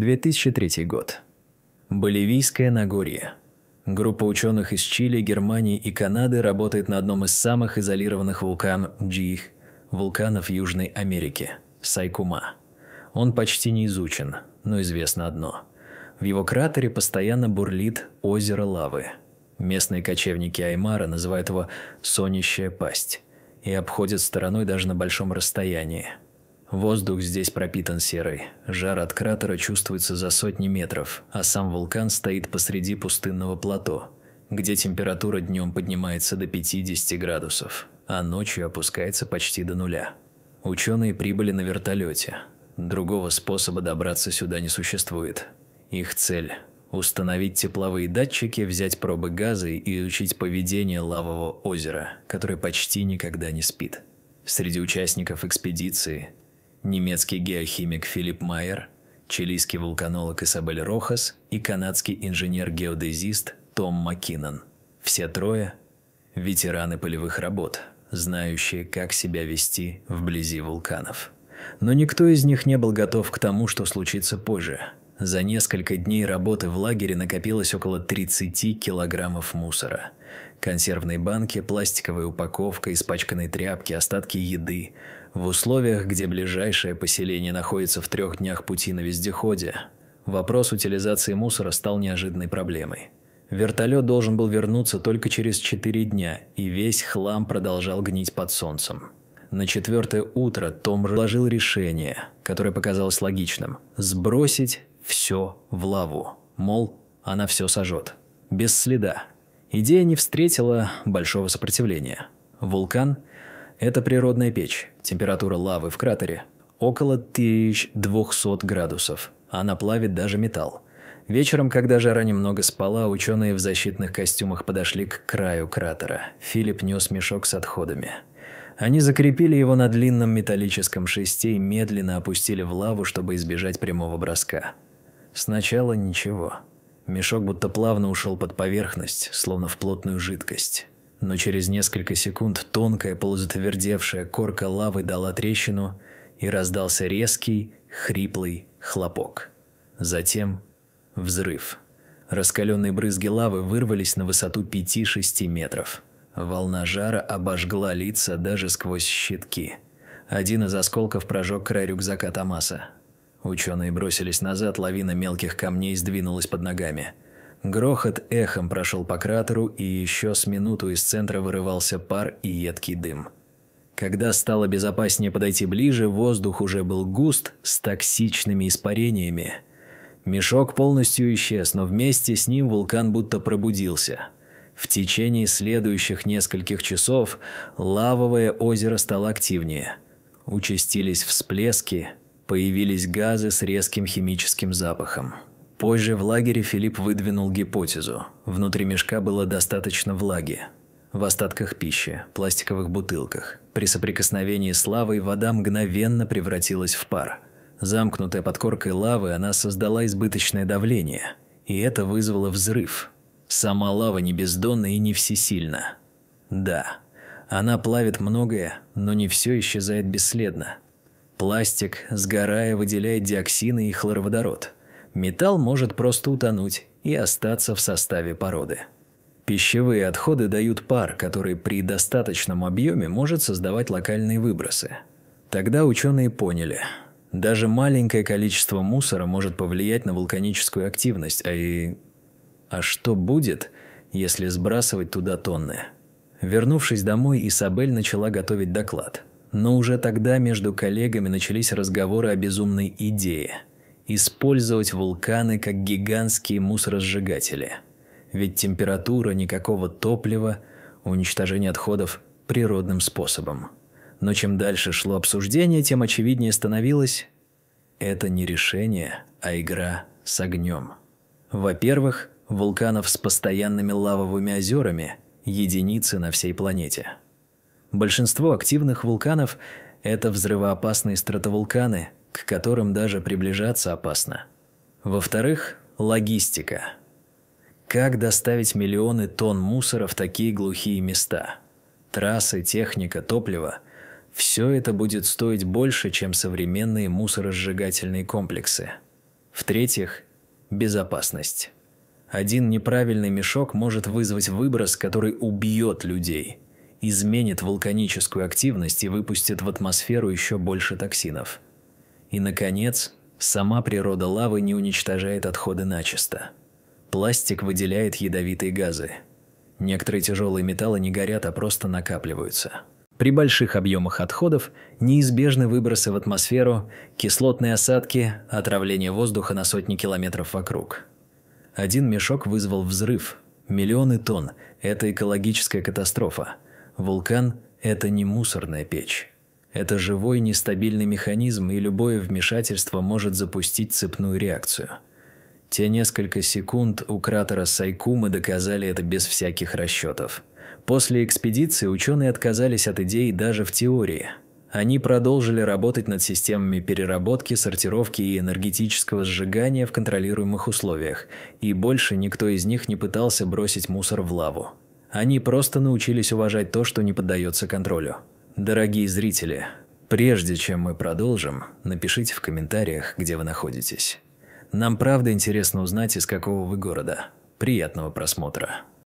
2003 год. Боливийское Нагорье. Группа ученых из Чили, Германии и Канады работает на одном из самых изолированных вулкан Джих, вулканов Южной Америки – Сайкума. Он почти не изучен, но известно одно. В его кратере постоянно бурлит озеро лавы. Местные кочевники Аймара называют его «сонящая пасть» и обходят стороной даже на большом расстоянии – Воздух здесь пропитан серой. Жар от кратера чувствуется за сотни метров, а сам вулкан стоит посреди пустынного плато, где температура днем поднимается до 50 градусов, а ночью опускается почти до нуля. Ученые прибыли на вертолете. Другого способа добраться сюда не существует. Их цель – установить тепловые датчики, взять пробы газа и изучить поведение лавового озера, которое почти никогда не спит. Среди участников экспедиции немецкий геохимик Филипп Майер, чилийский вулканолог Исабель Рохас и канадский инженер-геодезист Том Маккинон. Все трое – ветераны полевых работ, знающие, как себя вести вблизи вулканов. Но никто из них не был готов к тому, что случится позже. За несколько дней работы в лагере накопилось около 30 килограммов мусора – Консервные банки, пластиковая упаковка, испачканные тряпки, остатки еды. В условиях, где ближайшее поселение находится в трех днях пути на вездеходе, вопрос утилизации мусора стал неожиданной проблемой. Вертолет должен был вернуться только через четыре дня, и весь хлам продолжал гнить под солнцем. На четвертое утро Том предложил решение, которое показалось логичным – сбросить все в лаву. Мол, она все сожжет. Без следа, Идея не встретила большого сопротивления. Вулкан – это природная печь, температура лавы в кратере – около 1200 градусов. Она а плавит даже металл. Вечером, когда жара немного спала, ученые в защитных костюмах подошли к краю кратера. Филипп нес мешок с отходами. Они закрепили его на длинном металлическом шесте и медленно опустили в лаву, чтобы избежать прямого броска. Сначала ничего. Мешок будто плавно ушел под поверхность, словно в плотную жидкость. Но через несколько секунд тонкая полузатвердевшая корка лавы дала трещину, и раздался резкий, хриплый хлопок. Затем взрыв. Раскаленные брызги лавы вырвались на высоту 5-6 метров. Волна жара обожгла лица даже сквозь щитки. Один из осколков прожег край рюкзака Тамаса. Ученые бросились назад, лавина мелких камней сдвинулась под ногами. Грохот эхом прошел по кратеру, и еще с минуту из центра вырывался пар и едкий дым. Когда стало безопаснее подойти ближе, воздух уже был густ с токсичными испарениями. Мешок полностью исчез, но вместе с ним вулкан будто пробудился. В течение следующих нескольких часов лавовое озеро стало активнее. Участились всплески, Появились газы с резким химическим запахом. Позже в лагере Филипп выдвинул гипотезу. Внутри мешка было достаточно влаги. В остатках пищи, пластиковых бутылках. При соприкосновении с лавой вода мгновенно превратилась в пар. Замкнутая под коркой лавы, она создала избыточное давление. И это вызвало взрыв. Сама лава не бездонна и не всесильна. Да, она плавит многое, но не все исчезает бесследно. Пластик, сгорая, выделяет диоксины и хлороводород. Металл может просто утонуть и остаться в составе породы. Пищевые отходы дают пар, который при достаточном объеме может создавать локальные выбросы. Тогда ученые поняли, даже маленькое количество мусора может повлиять на вулканическую активность, а и... А что будет, если сбрасывать туда тонны? Вернувшись домой, Исабель начала готовить доклад – но уже тогда между коллегами начались разговоры о безумной идее – использовать вулканы как гигантские мусоросжигатели. Ведь температура, никакого топлива, уничтожение отходов – природным способом. Но чем дальше шло обсуждение, тем очевиднее становилось – это не решение, а игра с огнем. Во-первых, вулканов с постоянными лавовыми озерами – единицы на всей планете – Большинство активных вулканов – это взрывоопасные стратовулканы, к которым даже приближаться опасно. Во-вторых, логистика. Как доставить миллионы тонн мусора в такие глухие места? Трассы, техника, топливо – все это будет стоить больше, чем современные мусоросжигательные комплексы. В-третьих, безопасность. Один неправильный мешок может вызвать выброс, который убьет людей – изменит вулканическую активность и выпустит в атмосферу еще больше токсинов. И, наконец, сама природа лавы не уничтожает отходы начисто. Пластик выделяет ядовитые газы. Некоторые тяжелые металлы не горят, а просто накапливаются. При больших объемах отходов неизбежны выбросы в атмосферу, кислотные осадки, отравление воздуха на сотни километров вокруг. Один мешок вызвал взрыв. Миллионы тонн – это экологическая катастрофа. Вулкан – это не мусорная печь. Это живой нестабильный механизм, и любое вмешательство может запустить цепную реакцию. Те несколько секунд у кратера Сайкумы доказали это без всяких расчетов. После экспедиции ученые отказались от идеи даже в теории. Они продолжили работать над системами переработки, сортировки и энергетического сжигания в контролируемых условиях, и больше никто из них не пытался бросить мусор в лаву. Они просто научились уважать то, что не поддается контролю. Дорогие зрители, прежде чем мы продолжим, напишите в комментариях, где вы находитесь. Нам правда интересно узнать, из какого вы города. Приятного просмотра.